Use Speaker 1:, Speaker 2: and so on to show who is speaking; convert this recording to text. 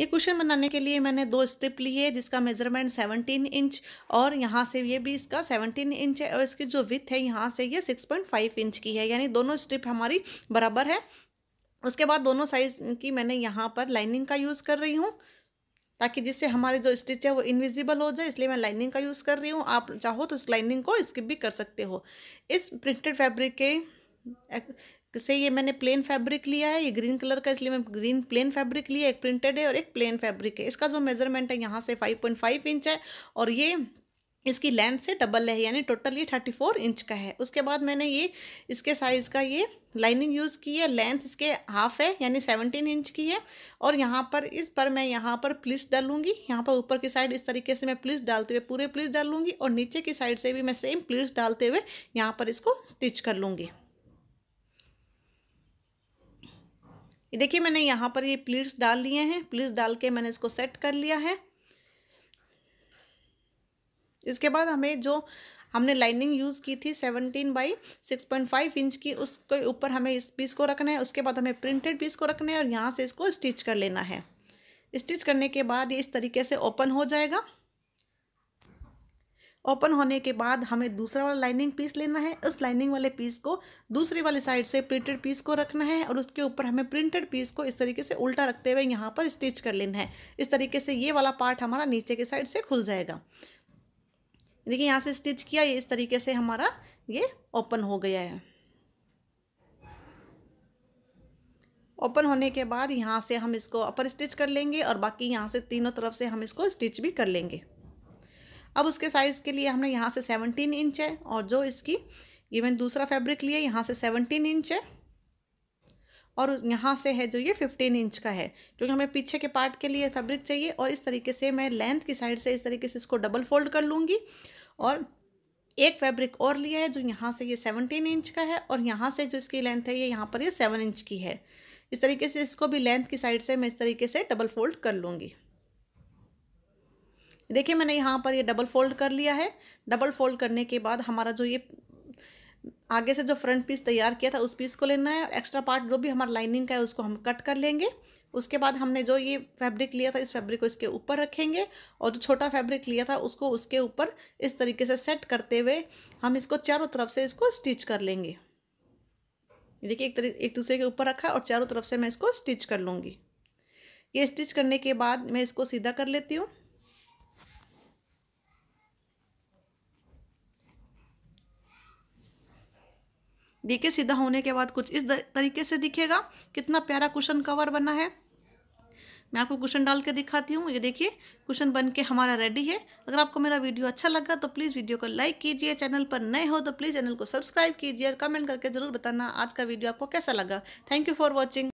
Speaker 1: ये कुशन बनाने के लिए मैंने दो स्ट्रिप ली है जिसका मेजरमेंट 17 इंच और यहाँ से ये भी इसका 17 इंच है और इसकी जो विथ है यहाँ से ये 6.5 इंच की है यानी दोनों स्ट्रिप हमारी बराबर है उसके बाद दोनों साइज़ की मैंने यहाँ पर लाइनिंग का यूज़ कर रही हूँ ताकि जिससे हमारी जो स्टिच है वो इनविजिबल हो जाए इसलिए मैं लाइनिंग का यूज़ कर रही हूँ आप चाहो तो उस लाइनिंग को स्किप भी कर सकते हो इस प्रिंटेड फैब्रिक के से ये मैंने प्लेन फैब्रिक लिया है ये ग्रीन कलर का इसलिए मैं ग्रीन प्लेन फैब्रिक लिया एक प्रिंटेड है और एक प्लेन फैब्रिक है इसका जो मेजरमेंट है यहाँ से फाइव पॉइंट फाइव इंच है और ये इसकी लेंथ से डबल है यानी टोटल ये थर्टी फोर इंच का है उसके बाद मैंने ये इसके साइज़ का ये लाइनिंग यूज़ की है लेंथ इसके हाफ है यानी सेवनटीन इंच की है और यहाँ पर इस पर मैं यहाँ पर प्लिस डालूंगी यहाँ पर ऊपर की साइड इस तरीके से मैं प्लिस डालते हुए पूरे प्लिस डालूंगी और नीचे की साइड से भी मैं सेम प्लिस डालते हुए यहाँ पर इसको स्टिच कर लूँगी देखिए मैंने यहाँ पर ये प्लीट्स डाल लिए हैं प्लीट्स डाल के मैंने इसको सेट कर लिया है इसके बाद हमें जो हमने लाइनिंग यूज़ की थी seventeen by six point five inch की उसके ऊपर हमें इस पीस को रखना है उसके बाद हमें प्रिंटेड पीस को रखना है और यहाँ से इसको स्टिच कर लेना है स्टिच करने के बाद ये इस तरीके से ओपन हो जाएगा ओपन होने के बाद हमें दूसरा वाला लाइनिंग पीस लेना है उस लाइनिंग वाले पीस को दूसरी वाली साइड से प्रिंटेड पीस को रखना है और उसके ऊपर हमें प्रिंटेड पीस को इस तरीके से उल्टा रखते हुए यहाँ पर स्टिच कर लेना है इस तरीके से ये वाला पार्ट हमारा नीचे के साइड से खुल जाएगा देखिए यहाँ से स्टिच किया ये इस तरीके से हमारा ये ओपन हो गया है ओपन होने के बाद यहाँ से हम इसको अपर स्टिच कर लेंगे और बाकी यहाँ से तीनों तरफ से हम इसको स्टिच भी कर लेंगे अब उसके साइज़ के लिए हमने यहाँ से सेवनटीन इंच है और जो इसकी इवन दूसरा फैब्रिक लिया यहाँ से सेवनटीन इंच है और यहाँ से है जो ये फिफ्टीन इंच का है क्योंकि हमें पीछे के पार्ट के लिए फैब्रिक चाहिए और इस तरीके से मैं लेंथ की साइड से इस तरीके से इसको डबल फोल्ड कर लूँगी और एक फैब्रिक और लिया है जो यहाँ से ये सेवनटीन इंच का है और यहाँ से जो इसकी लेंथ है ये यहाँ पर ये सेवन इंच की है इस तरीके से इसको भी लेंथ की साइड से मैं इस तरीके से डबल फोल्ड कर लूँगी देखिए मैंने यहाँ पर ये डबल फोल्ड कर लिया है डबल फोल्ड करने के बाद हमारा जो ये आगे से जो फ्रंट पीस तैयार किया था उस पीस को लेना है एक्स्ट्रा पार्ट जो भी हमारा लाइनिंग का है उसको हम कट कर लेंगे उसके बाद हमने जो ये फैब्रिक लिया था इस फैब्रिक को इसके ऊपर रखेंगे और जो छोटा फैब्रिक लिया था उसको उसके ऊपर इस तरीके से सेट करते हुए हम इसको चारों तरफ से इसको स्टिच कर लेंगे देखिए एक तरीके एक दूसरे के ऊपर रखा और चारों तरफ से मैं इसको स्टिच कर लूँगी ये स्टिच करने के बाद मैं इसको सीधा कर लेती हूँ देखिए सीधा होने के बाद कुछ इस तरीके से दिखेगा कितना प्यारा कुशन कवर बना है मैं आपको क्वेश्चन डाल के दिखाती हूँ ये देखिए क्वेश्चन बन के हमारा रेडी है अगर आपको मेरा वीडियो अच्छा लगा तो प्लीज़ वीडियो को लाइक कीजिए चैनल पर नए हो तो प्लीज़ चैनल को सब्सक्राइब कीजिए और कमेंट करके ज़रूर बताना आज का वीडियो आपको कैसा लगा थैंक यू फॉर वॉचिंग